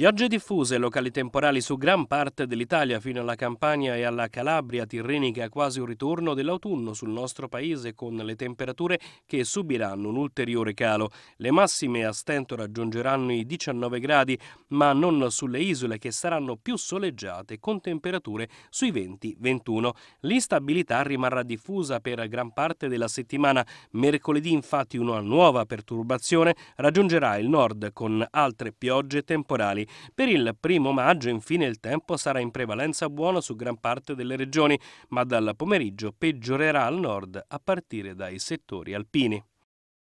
Piogge diffuse e locali temporali su gran parte dell'Italia fino alla Campania e alla Calabria tirrenica quasi un ritorno dell'autunno sul nostro paese con le temperature che subiranno un ulteriore calo. Le massime a stento raggiungeranno i 19 gradi ma non sulle isole che saranno più soleggiate con temperature sui 20-21. L'instabilità rimarrà diffusa per gran parte della settimana. Mercoledì infatti una nuova perturbazione raggiungerà il nord con altre piogge temporali. Per il primo maggio infine il tempo sarà in prevalenza buono su gran parte delle regioni, ma dal pomeriggio peggiorerà al nord a partire dai settori alpini.